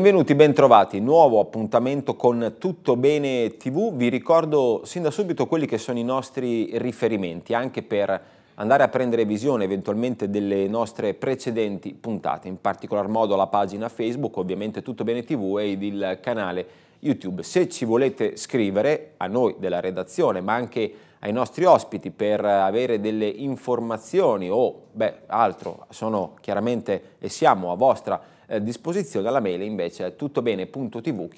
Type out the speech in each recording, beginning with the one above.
Benvenuti, bentrovati, nuovo appuntamento con Tutto Bene TV. Vi ricordo sin da subito quelli che sono i nostri riferimenti, anche per andare a prendere visione eventualmente delle nostre precedenti puntate, in particolar modo la pagina Facebook, ovviamente Tutto Bene TV ed il canale YouTube. Se ci volete scrivere a noi della redazione, ma anche a ai nostri ospiti per avere delle informazioni o beh, altro, sono chiaramente e siamo a vostra eh, disposizione, La mail invece è tuttobene.tv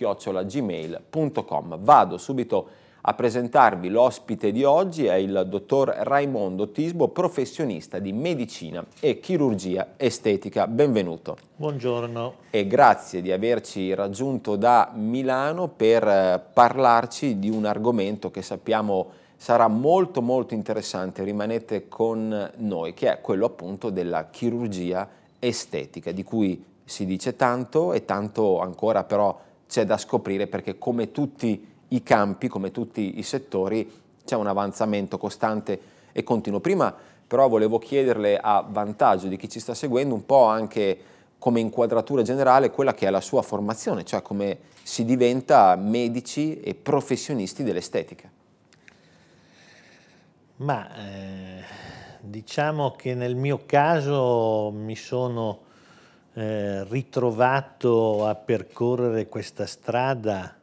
gmailcom Vado subito a presentarvi l'ospite di oggi, è il dottor Raimondo Tisbo, professionista di medicina e chirurgia estetica. Benvenuto. Buongiorno. E grazie di averci raggiunto da Milano per eh, parlarci di un argomento che sappiamo sarà molto molto interessante, rimanete con noi, che è quello appunto della chirurgia estetica, di cui si dice tanto e tanto ancora però c'è da scoprire perché come tutti i campi, come tutti i settori, c'è un avanzamento costante e continuo. Prima però volevo chiederle a vantaggio di chi ci sta seguendo un po' anche come inquadratura generale quella che è la sua formazione, cioè come si diventa medici e professionisti dell'estetica. Ma eh, diciamo che nel mio caso mi sono eh, ritrovato a percorrere questa strada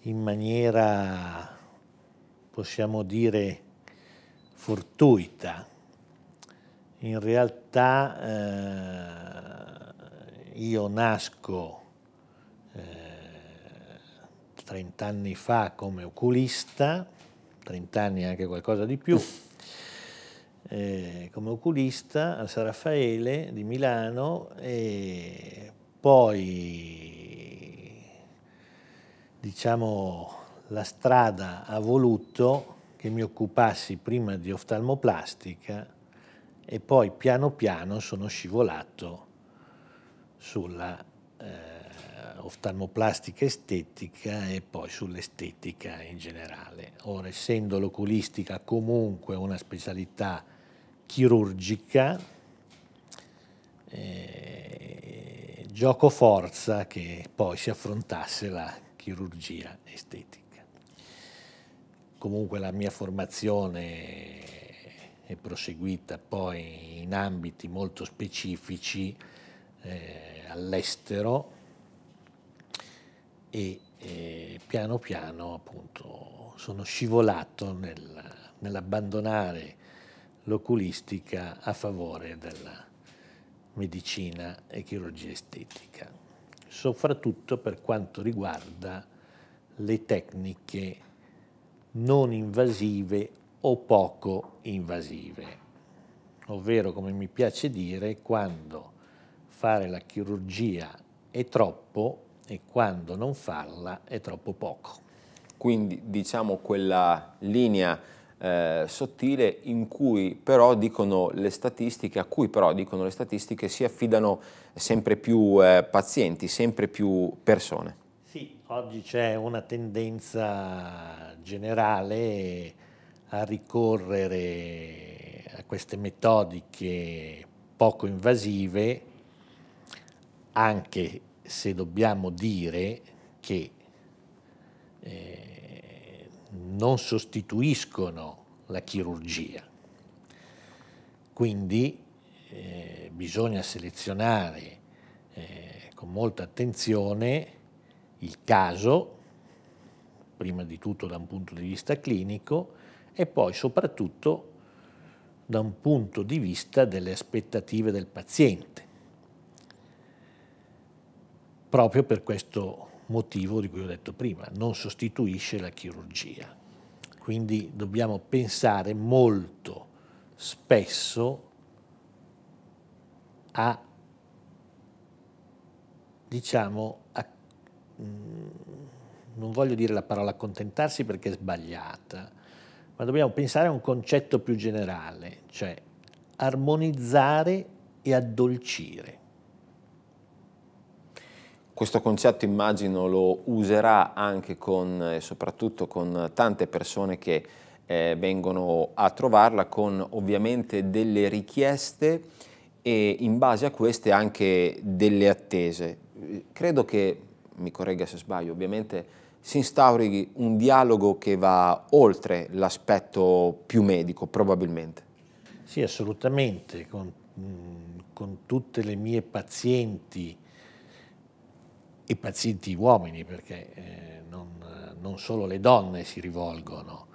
in maniera, possiamo dire, fortuita. In realtà eh, io nasco 30 eh, anni fa come oculista, 30 anni anche qualcosa di più, eh, come oculista a San Raffaele di Milano e poi diciamo la strada ha voluto che mi occupassi prima di oftalmoplastica e poi piano piano sono scivolato sulla eh, oftalmoplastica estetica e poi sull'estetica in generale. Ora, essendo l'oculistica comunque una specialità chirurgica, eh, gioco forza che poi si affrontasse la chirurgia estetica. Comunque la mia formazione è proseguita poi in ambiti molto specifici eh, all'estero, e eh, piano piano appunto sono scivolato nel, nell'abbandonare l'oculistica a favore della medicina e chirurgia estetica, soprattutto per quanto riguarda le tecniche non invasive o poco invasive, ovvero come mi piace dire quando fare la chirurgia è troppo e quando non farla è troppo poco. Quindi diciamo quella linea eh, sottile in cui però dicono le statistiche, a cui però dicono le statistiche si affidano sempre più eh, pazienti, sempre più persone. Sì, oggi c'è una tendenza generale a ricorrere a queste metodiche poco invasive anche se dobbiamo dire che eh, non sostituiscono la chirurgia. Quindi eh, bisogna selezionare eh, con molta attenzione il caso, prima di tutto da un punto di vista clinico e poi soprattutto da un punto di vista delle aspettative del paziente proprio per questo motivo di cui ho detto prima, non sostituisce la chirurgia. Quindi dobbiamo pensare molto spesso a, diciamo, a, mm, non voglio dire la parola accontentarsi perché è sbagliata, ma dobbiamo pensare a un concetto più generale, cioè armonizzare e addolcire. Questo concetto immagino lo userà anche con, e eh, soprattutto con tante persone che eh, vengono a trovarla con ovviamente delle richieste e in base a queste anche delle attese. Credo che, mi corregga se sbaglio, ovviamente si instauri un dialogo che va oltre l'aspetto più medico, probabilmente. Sì, assolutamente, con, mm, con tutte le mie pazienti i pazienti uomini, perché eh, non, non, solo le donne si rivolgono.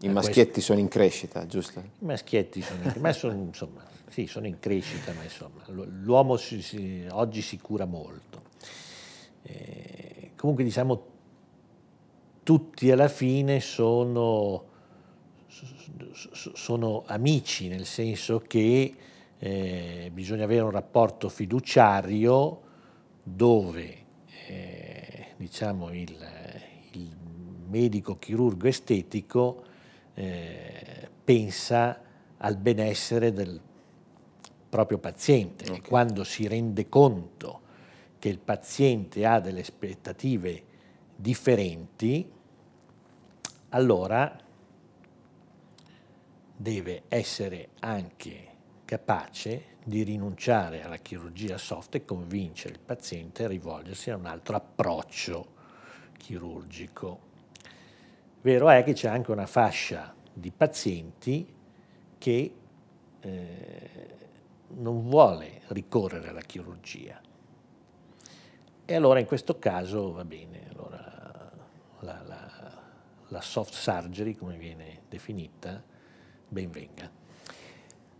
I maschietti questo. sono in crescita, giusto? I maschietti sono in, ma sono, insomma, sì, sono in crescita, ma insomma, l'uomo oggi si cura molto. Eh, comunque diciamo, tutti alla fine sono, sono amici, nel senso che eh, bisogna avere un rapporto fiduciario dove eh, diciamo il, il, medico chirurgo estetico eh, pensa al benessere del proprio paziente okay. e quando si rende conto che il paziente ha delle aspettative differenti, allora deve essere anche capace di rinunciare alla chirurgia soft e convincere il paziente a rivolgersi a un altro approccio chirurgico. Vero è che c'è anche una fascia di pazienti che eh, non vuole ricorrere alla chirurgia. E allora in questo caso va bene, allora la, la, la soft surgery, come viene definita, ben venga.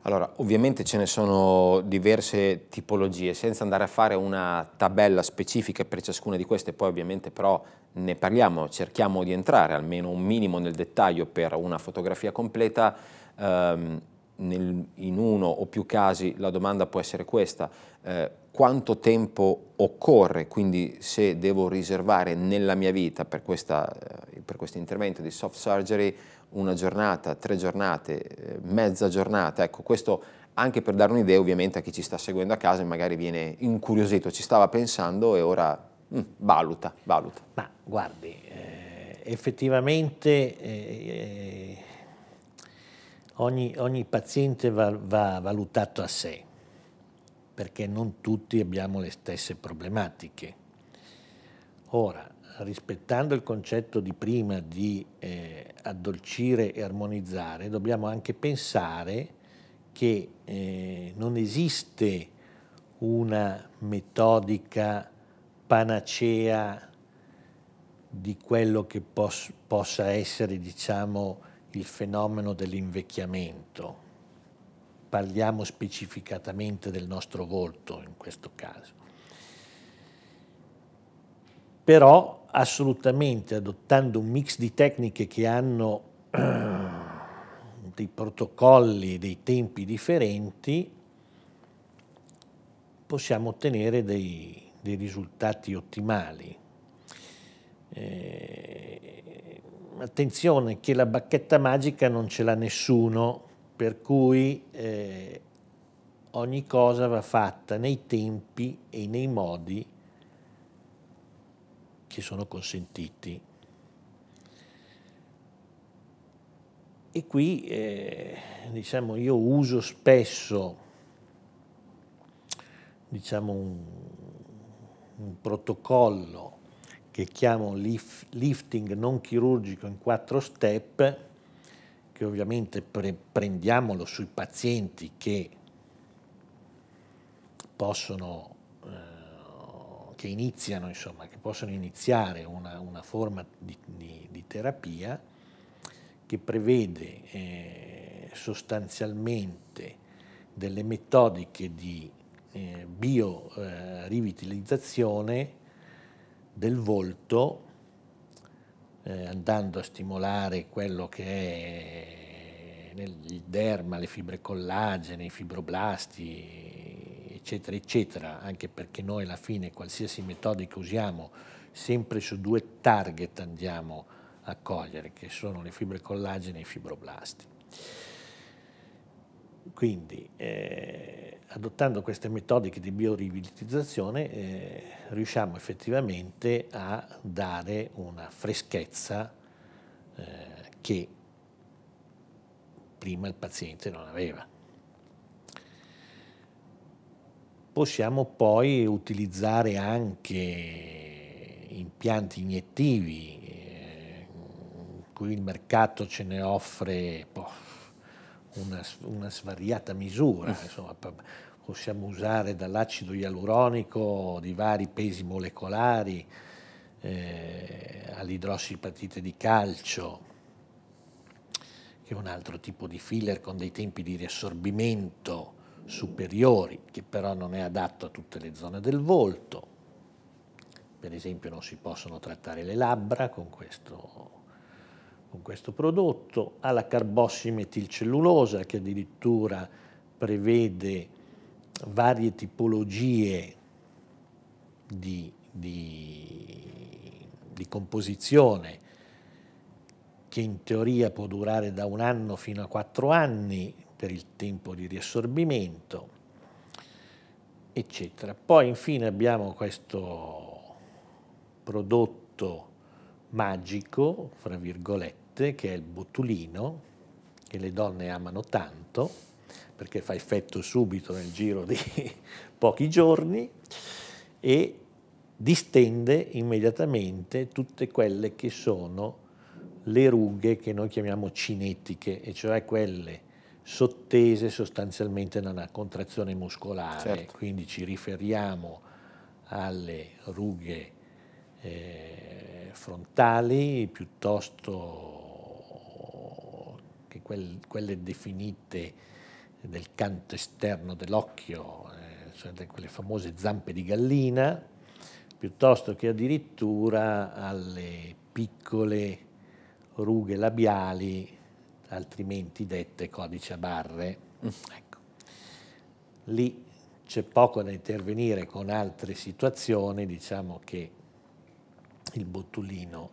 Allora, ovviamente ce ne sono diverse tipologie, senza andare a fare una tabella specifica per ciascuna di queste, poi ovviamente però ne parliamo, cerchiamo di entrare almeno un minimo nel dettaglio per una fotografia completa. Ehm, nel, in uno o più casi la domanda può essere questa, eh, quanto tempo occorre, quindi se devo riservare nella mia vita per, questa, eh, per questo intervento di soft surgery una giornata, tre giornate, eh, mezza giornata, ecco questo anche per dare un'idea ovviamente a chi ci sta seguendo a casa e magari viene incuriosito, ci stava pensando e ora mh, mm, valuta, valuta. Ma guardi, eh, effettivamente eh, ogni, ogni, paziente va, va valutato a sé, perché non tutti abbiamo le stesse problematiche. Ora, rispettando il concetto di prima di eh, addolcire e armonizzare, dobbiamo anche pensare che eh, non esiste una metodica panacea di quello che pos possa essere diciamo, il fenomeno dell'invecchiamento. Parliamo specificatamente del nostro volto in questo caso. Però assolutamente adottando un mix di tecniche che hanno dei protocolli, dei tempi differenti, possiamo ottenere dei, dei risultati ottimali. Eh, attenzione che la bacchetta magica non ce l'ha nessuno, per cui eh, ogni cosa va fatta nei tempi e nei modi che sono consentiti. E qui eh, diciamo, io uso spesso diciamo, un, un protocollo che chiamo lift, lifting non chirurgico in quattro step, che ovviamente pre prendiamolo sui pazienti che possono che iniziano, insomma, che possono iniziare una, una forma di, di, di, terapia che prevede eh, sostanzialmente delle metodiche di eh, biorivitalizzazione eh, del volto, eh, andando a stimolare quello che è eh, il derma, le fibre collagene, i fibroblasti, eccetera, eccetera, anche perché noi alla fine qualsiasi metodica usiamo, sempre su due target andiamo a cogliere, che sono le fibre collagene e i fibroblasti. Quindi, eh, adottando queste metodiche di biorivitalizzazione, eh, riusciamo effettivamente a dare una freschezza eh, che prima il paziente non aveva. possiamo poi utilizzare anche impianti iniettivi, eh, qui il mercato ce ne offre boh, una, una, svariata misura, mm. insomma, possiamo usare dall'acido ialuronico di vari pesi molecolari eh, all'idrossipatite di calcio, che è un altro tipo di filler con dei tempi di riassorbimento superiori, che però non è adatto a tutte le zone del volto. Per esempio non si possono trattare le labbra con questo, con questo prodotto, ha la carbossimetilcellulosa che addirittura prevede varie tipologie di, di, di composizione che in teoria può durare da un anno fino a quattro anni, per il tempo di riassorbimento, eccetera. Poi infine abbiamo questo prodotto magico, fra virgolette, che è il botulino, che le donne amano tanto, perché fa effetto subito nel giro di pochi giorni, e distende immediatamente tutte quelle che sono le rughe che noi chiamiamo cinetiche, e cioè quelle sottese sostanzialmente da una contrazione muscolare, certo. quindi ci riferiamo alle rughe eh, frontali piuttosto che quel, quelle definite del canto esterno dell'occhio, eh, cioè quelle famose zampe di gallina, piuttosto che addirittura alle piccole rughe labiali altrimenti dette codice a barre. Ecco. Lì c'è poco da intervenire con altre situazioni, diciamo che il bottulino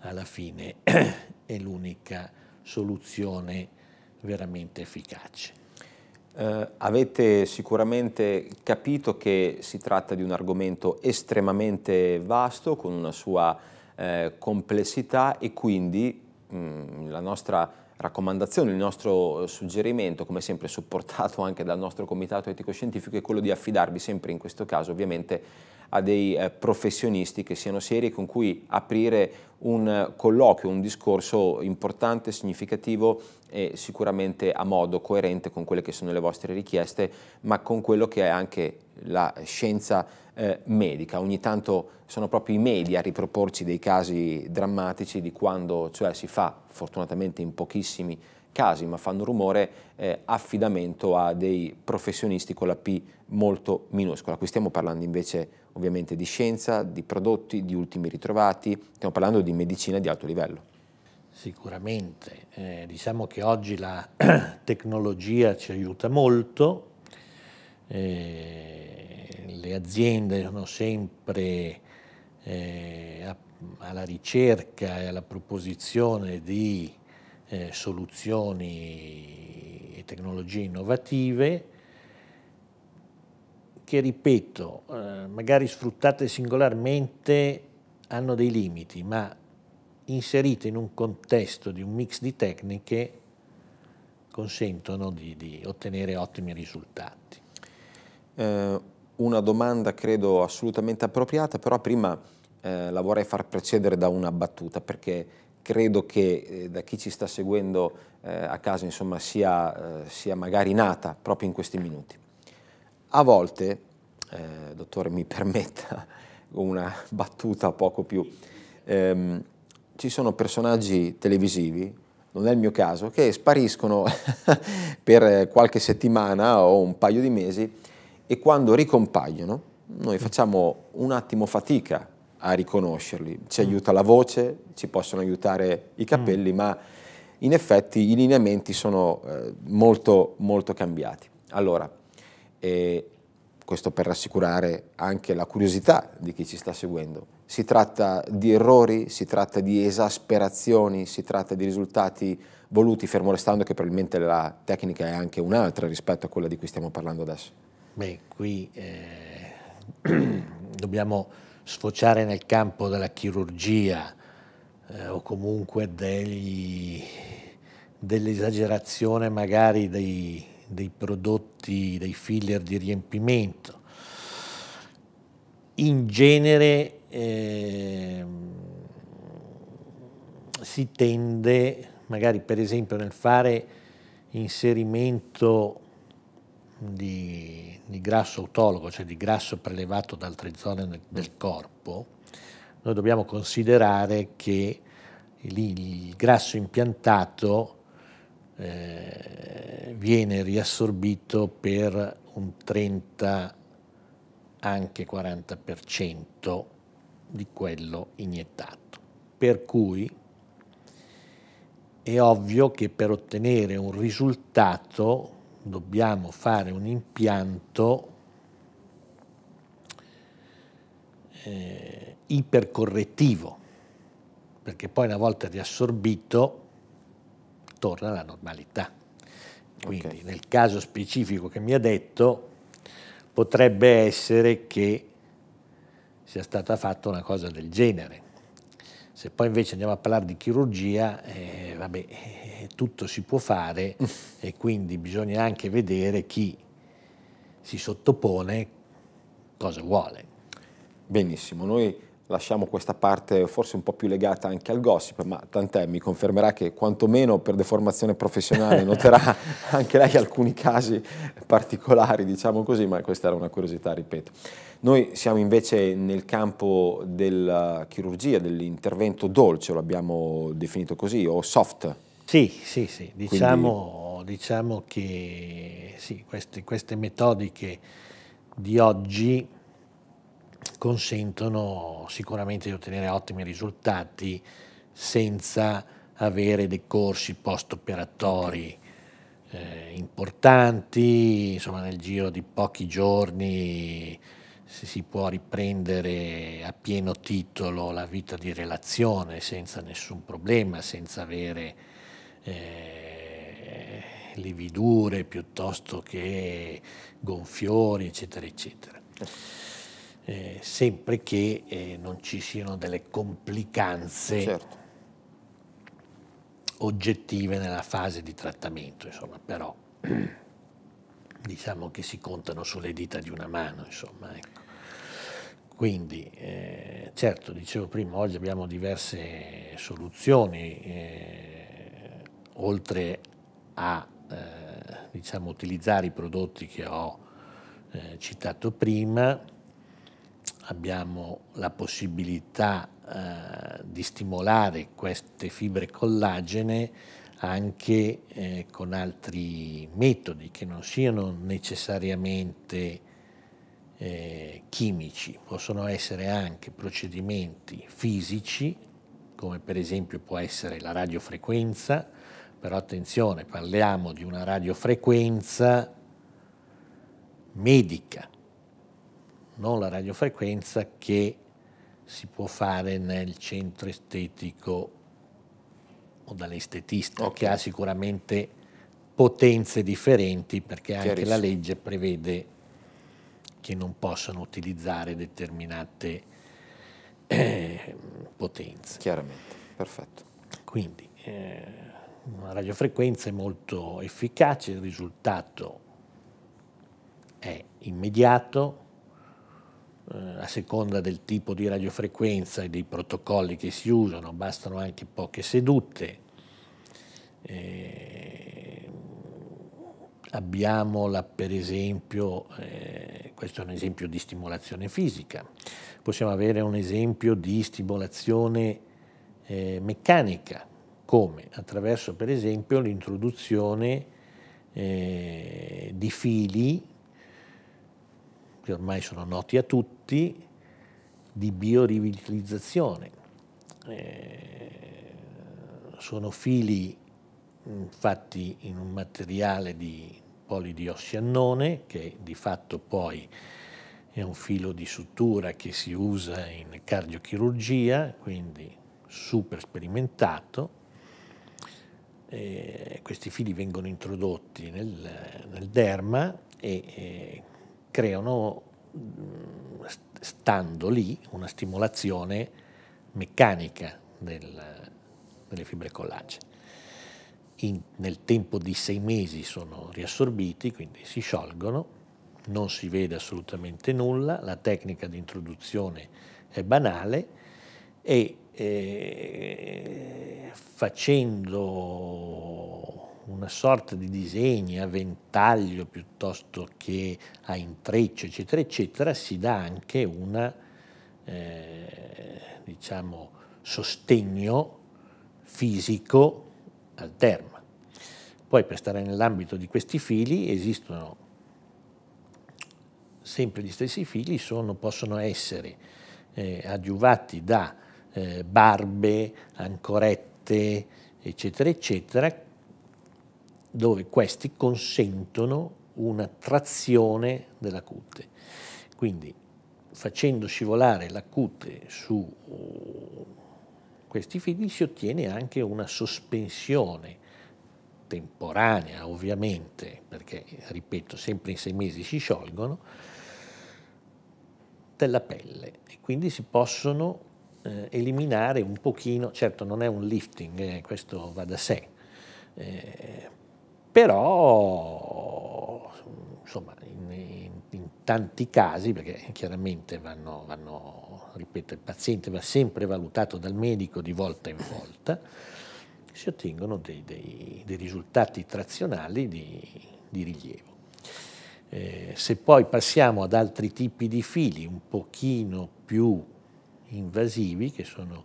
alla fine è l'unica soluzione veramente efficace. Eh, avete sicuramente capito che si tratta di un argomento estremamente vasto, con una sua eh, complessità e quindi mh, mm, la nostra raccomandazione, il nostro eh, suggerimento, come sempre supportato anche dal nostro comitato etico-scientifico, è quello di affidarvi sempre in questo caso ovviamente a dei eh, professionisti che siano seri con cui aprire un colloquio, un discorso importante, significativo e sicuramente a modo coerente con quelle che sono le vostre richieste, ma con quello che è anche la scienza eh, medica. Ogni tanto sono proprio i media a riproporci dei casi drammatici di quando, cioè si fa, fortunatamente in pochissimi casi, ma fanno rumore, eh, affidamento a dei professionisti con la P molto minuscola. Qui stiamo parlando invece ovviamente di scienza, di prodotti, di ultimi ritrovati, stiamo parlando di medicina di alto livello. Sicuramente, eh, diciamo che oggi la tecnologia ci aiuta molto, eh, le aziende sono sempre eh, alla ricerca e alla proposizione di eh, soluzioni e tecnologie innovative che, ripeto, eh, magari sfruttate singolarmente hanno dei limiti, ma inserite in un contesto di un mix di tecniche consentono di, di ottenere ottimi risultati. Eh, una domanda credo assolutamente appropriata, però prima eh, la vorrei far precedere da una battuta perché credo che eh, da chi ci sta seguendo eh, a casa insomma, sia, eh, sia, magari nata proprio in questi minuti. A volte, eh, dottore mi permetta una battuta poco più, ehm, ci sono personaggi televisivi, non è il mio caso, che spariscono per qualche settimana o un paio di mesi e quando ricompaiono noi mm. facciamo un attimo fatica a riconoscerli. Ci mm. aiuta la voce, ci possono aiutare i capelli, mm. ma in effetti i lineamenti sono eh, molto, molto cambiati. Allora, eh, questo per rassicurare anche la curiosità di chi ci sta seguendo. Si tratta di errori, si tratta di esasperazioni, si tratta di risultati voluti, fermo restando che probabilmente la tecnica è anche un'altra rispetto a quella di cui stiamo parlando adesso. Beh, qui eh, dobbiamo sfociare nel campo della chirurgia eh, o comunque dell'esagerazione magari dei, dei prodotti, dei filler di riempimento. In genere eh, si tende, magari per esempio nel fare inserimento di, di, grasso autologo, cioè di grasso prelevato da altre zone del corpo, noi dobbiamo considerare che il, il grasso impiantato eh, viene riassorbito per un 30 anche 40% di quello iniettato. Per cui è ovvio che per ottenere un risultato dobbiamo fare un impianto eh, ipercorrettivo, perché poi una volta riassorbito torna alla normalità. Quindi okay. nel caso specifico che mi ha detto potrebbe essere che sia stata fatta una cosa del genere. Se poi invece andiamo a parlare di chirurgia, eh, vabbè, eh, eh, tutto si può fare mm. e quindi bisogna anche vedere chi si sottopone cosa vuole. Benissimo, noi lasciamo questa parte forse un po' più legata anche al gossip, ma tant'è, mi confermerà che quantomeno per deformazione professionale noterà anche lei alcuni casi particolari, diciamo così, ma questa era una curiosità, ripeto. Noi siamo invece nel campo della chirurgia, dell'intervento dolce, l'abbiamo definito così, o soft sì, sì, sì, diciamo, Quindi... diciamo che sì, queste, queste, metodiche di oggi consentono sicuramente di ottenere ottimi risultati senza avere dei corsi post-operatori eh, importanti, insomma nel giro di pochi giorni si, si può riprendere a pieno titolo la vita di relazione senza nessun problema, senza avere eh, lividure piuttosto che gonfiori, eccetera, eccetera. Certo. Eh, sempre che eh, non ci siano delle complicanze certo. oggettive nella fase di trattamento, insomma, però diciamo che si contano sulle dita di una mano, insomma. Ecco. Quindi, eh, certo, dicevo prima, oggi abbiamo diverse soluzioni eh, oltre a eh, diciamo, utilizzare i prodotti che ho eh, citato prima, abbiamo la possibilità eh, di stimolare queste fibre collagene anche eh, con altri metodi che non siano necessariamente eh, chimici, possono essere anche procedimenti fisici, come per esempio può essere la radiofrequenza, però attenzione, parliamo di una radiofrequenza medica, non la radiofrequenza che si può fare nel centro estetico o dall'estetista, okay. che ha sicuramente potenze differenti perché anche la legge prevede che non possano utilizzare determinate eh, potenze. Chiaramente, perfetto. Quindi eh, radiofrequenza è molto efficace, il risultato è immediato, eh, a seconda del tipo di radiofrequenza e dei protocolli che si usano, bastano anche poche sedute. Eh, abbiamo la, per esempio, eh, questo è un esempio di stimolazione fisica, possiamo avere un esempio di stimolazione eh, meccanica, come? Attraverso per esempio l'introduzione eh, di fili, che ormai sono noti a tutti, di biorivitalizzazione. Eh, sono fili mm, fatti in un materiale di polidiossiannone, che di fatto poi è un filo di sutura che si usa in cardiochirurgia, quindi super sperimentato, eh, questi fili vengono introdotti nel, nel derma e eh, creano, mm, stando lì, una stimolazione meccanica del, delle fibre collage. In, nel tempo di sei mesi sono riassorbiti, quindi si sciolgono, non si vede assolutamente nulla, la tecnica di introduzione è banale e eh, facendo una sorta di disegni a ventaglio piuttosto che a intreccio, eccetera, eccetera, si dà anche un eh, diciamo, sostegno fisico al terma. Poi per stare nell'ambito di questi fili esistono sempre gli stessi fili, sono, possono essere eh, adiuvati da eh, barbe, ancorette, eccetera, eccetera, dove questi consentono una trazione della cute. Quindi facendo scivolare la cute su uh, questi fili si ottiene anche una sospensione temporanea ovviamente, perché ripeto sempre in sei mesi si sciolgono, della pelle e quindi si possono eh, eliminare un pochino, certo non è un lifting, eh, questo va da sé, eh, però insomma in, in, in, tanti casi, perché chiaramente vanno, vanno, ripeto, il paziente va sempre valutato dal medico di volta in volta, si ottengono dei, dei, dei risultati trazionali di, di rilievo. Eh, se poi passiamo ad altri tipi di fili un pochino più invasivi, che sono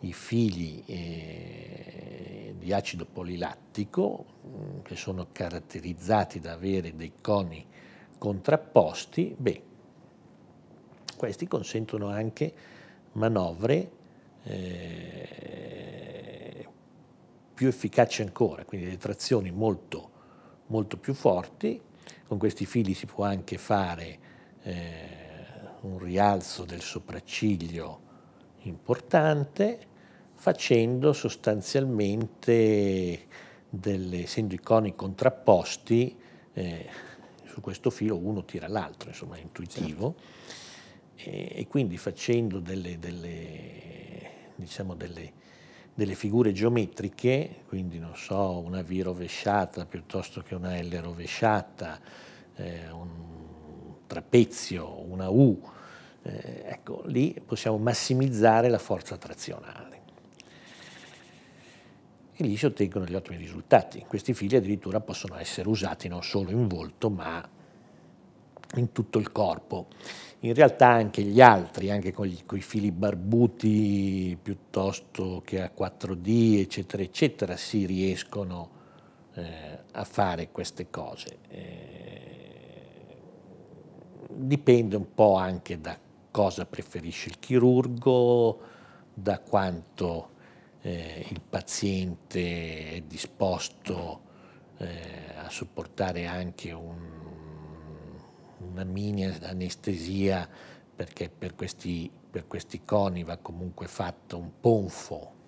i fili eh, di acido polilattico, mm, che sono caratterizzati da avere dei coni contrapposti, beh, questi consentono anche manovre eh, più efficaci ancora, quindi delle trazioni molto, molto più forti, con questi fili si può anche fare eh, un rialzo del sopracciglio importante facendo sostanzialmente, delle, essendo i coni contrapposti, eh, su questo filo uno tira l'altro, insomma è intuitivo, certo. e, e, quindi facendo delle, delle, diciamo delle, delle figure geometriche, quindi non so, una V rovesciata piuttosto che una L rovesciata, eh, un, trapezio, una U, eh, ecco, lì possiamo massimizzare la forza trazionale. E lì si ottengono degli ottimi risultati. Questi fili addirittura possono essere usati non solo in volto, ma in tutto il corpo. In realtà anche gli altri, anche con, i fili barbuti piuttosto che a 4D, eccetera, eccetera, si riescono eh, a fare queste cose. Eh, dipende un po' anche da cosa preferisce il chirurgo, da quanto eh, il paziente è disposto eh, a sopportare anche un, una mini anestesia perché per questi, per questi coni va comunque fatto un ponfo,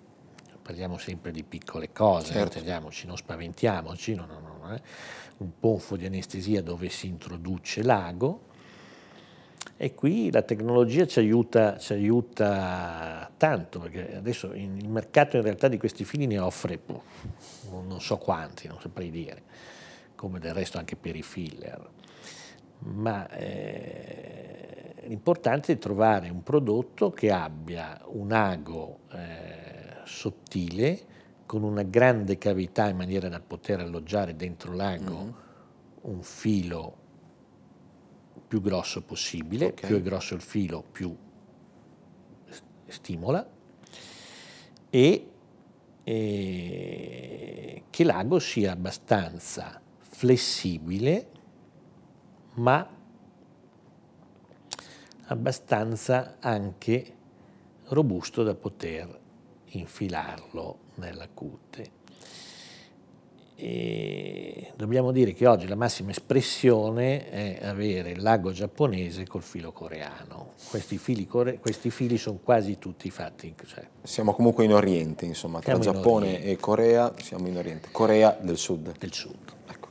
parliamo sempre di piccole cose, certo. non spaventiamoci, no, no, no, eh? un ponfo di anestesia dove si introduce l'ago, e qui la tecnologia ci aiuta, ci aiuta tanto, perché adesso il mercato in realtà di questi fili ne offre non so quanti, non saprei dire, come del resto anche per i filler. Ma eh, l'importante è trovare un prodotto che abbia un ago eh, sottile, con una grande cavità in maniera da poter alloggiare dentro l'ago mm -hmm. un filo più grosso possibile, okay. più è grosso il filo, più stimola, e, e che l'ago sia abbastanza flessibile, ma abbastanza anche robusto da poter infilarlo nella cute. E dobbiamo dire che oggi la massima espressione è avere il lago giapponese col filo coreano. Questi fili, core, questi fili sono quasi tutti fatti. Cioè. Siamo comunque in Oriente, insomma, tra in Giappone Oriente. e Corea siamo in Oriente. Corea del Sud. Del Sud. Ecco.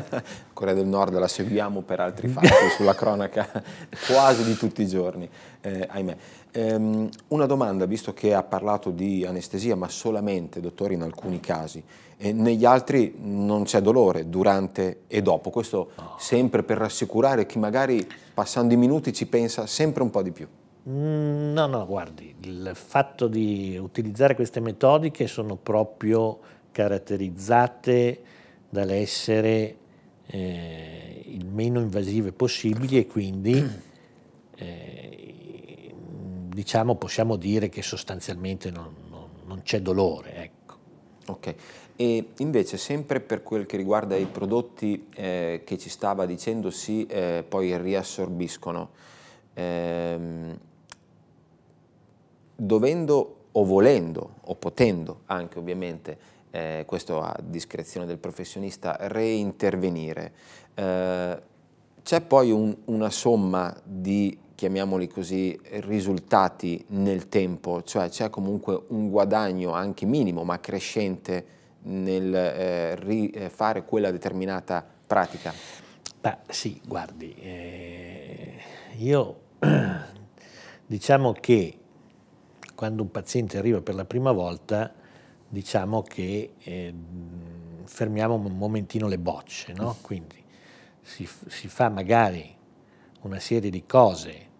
Corea del Nord la seguiamo per altri fatti sulla cronaca quasi di tutti i giorni, eh, ahimè. Ehm, una domanda, visto che ha parlato di anestesia, ma solamente, dottore, in alcuni casi, e negli altri non c'è dolore durante e dopo, questo ah. sempre per rassicurare chi magari passando i minuti ci pensa sempre un po' di più. Mm, no, no, guardi, il fatto di utilizzare queste metodiche sono proprio caratterizzate dall'essere eh, il meno invasive possibili e quindi eh, diciamo, possiamo dire che sostanzialmente non, non, non c'è dolore. Ecco. Ok, e invece sempre per quel che riguarda i prodotti eh, che ci stava dicendo si eh, poi riassorbiscono, ehm, dovendo o volendo o potendo anche ovviamente, eh, questo a discrezione del professionista, reintervenire. Eh, c'è poi un, una somma di chiamiamoli così, risultati nel tempo, cioè c'è comunque un guadagno anche minimo ma crescente nel eh, rifare eh, quella determinata pratica? Beh, sì, guardi, eh, io diciamo che quando un paziente arriva per la prima volta, diciamo che eh, fermiamo un momentino le bocce, no? Mm. quindi si, si fa magari una serie di cose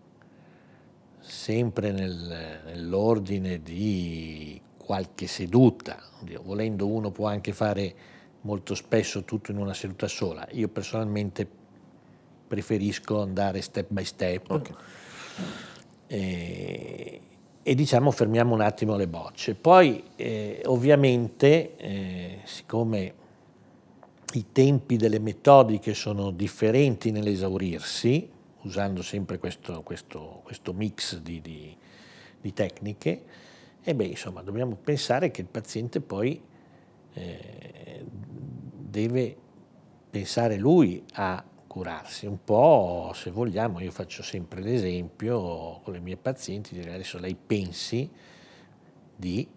sempre nel, nell'ordine di qualche seduta, volendo uno può anche fare molto spesso tutto in una seduta sola. Io personalmente preferisco andare step by step okay. e, e, diciamo fermiamo un attimo le bocce. Poi eh, ovviamente eh, siccome i tempi delle metodiche sono differenti nell'esaurirsi, usando sempre questo, questo, questo mix di, di, di tecniche, e beh, insomma, dobbiamo pensare che il paziente poi eh, deve pensare lui a curarsi un po', se vogliamo, io faccio sempre l'esempio con le mie pazienti, direi adesso lei pensi di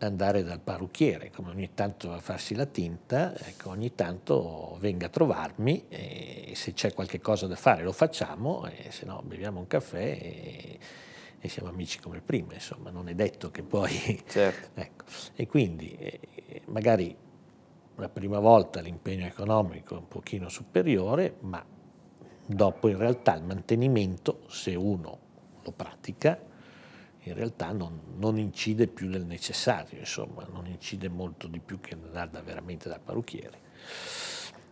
andare dal parrucchiere, come ogni tanto a farsi la tinta, ecco, ogni tanto venga a trovarmi e se c'è qualche cosa da fare lo facciamo, e se no beviamo un caffè e, e siamo amici come prima, insomma, non è detto che poi... Certo. ecco. E quindi eh, magari la prima volta l'impegno economico è un pochino superiore, ma dopo in realtà il mantenimento, se uno lo pratica, in realtà non, non, incide più del necessario, insomma, non incide molto di più che andare da veramente da parrucchiere.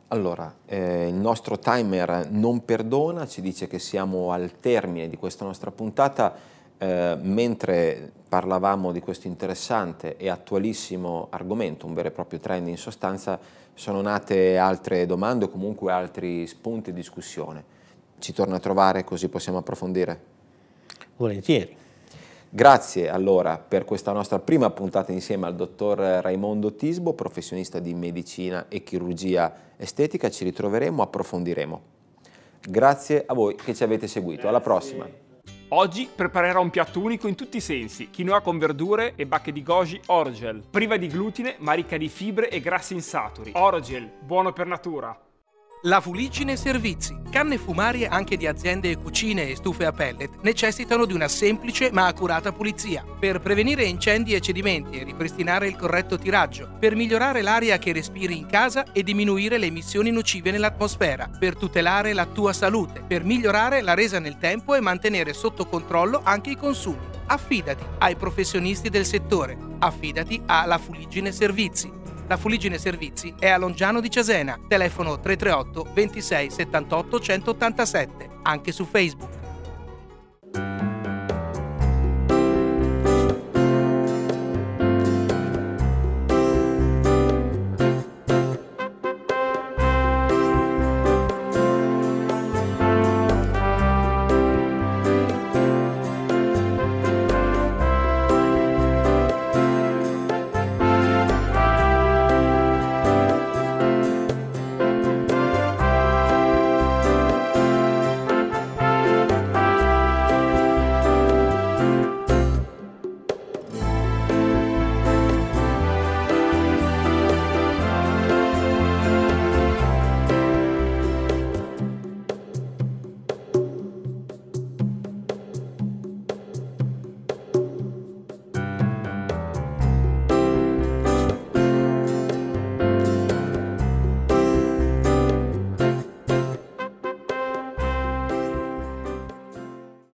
Allora, eh, il nostro timer non perdona, ci dice che siamo al termine di questa nostra puntata. Eh, mentre parlavamo di questo interessante e attualissimo argomento, un vero e proprio trend in sostanza, sono nate altre domande o comunque altri spunti di discussione. Ci torna a trovare così possiamo approfondire? Volentieri. Grazie allora per questa nostra prima puntata insieme al dottor Raimondo Tisbo, professionista di medicina e chirurgia estetica. Ci ritroveremo, approfondiremo. Grazie a voi che ci avete seguito. Alla prossima. Oggi preparerò un piatto unico in tutti i sensi, quinoa con verdure e bacche di goji orgel, priva di glutine ma ricca di fibre e grassi insaturi. Orgel, buono per natura. La Fuligine Servizi. Canne fumarie anche di aziende e cucine e stufe a pellet necessitano di una semplice ma accurata pulizia per prevenire incendi e cedimenti e ripristinare il corretto tiraggio, per migliorare l'aria che respiri in casa e diminuire le emissioni nocive nell'atmosfera, per tutelare la tua salute, per migliorare la resa nel tempo e mantenere sotto controllo anche i consumi. Affidati ai professionisti del settore, affidati alla Fuligine Servizi la Fuligine Servizi è a Longiano di Cesena, telefono 338 26 78 187, anche su Facebook.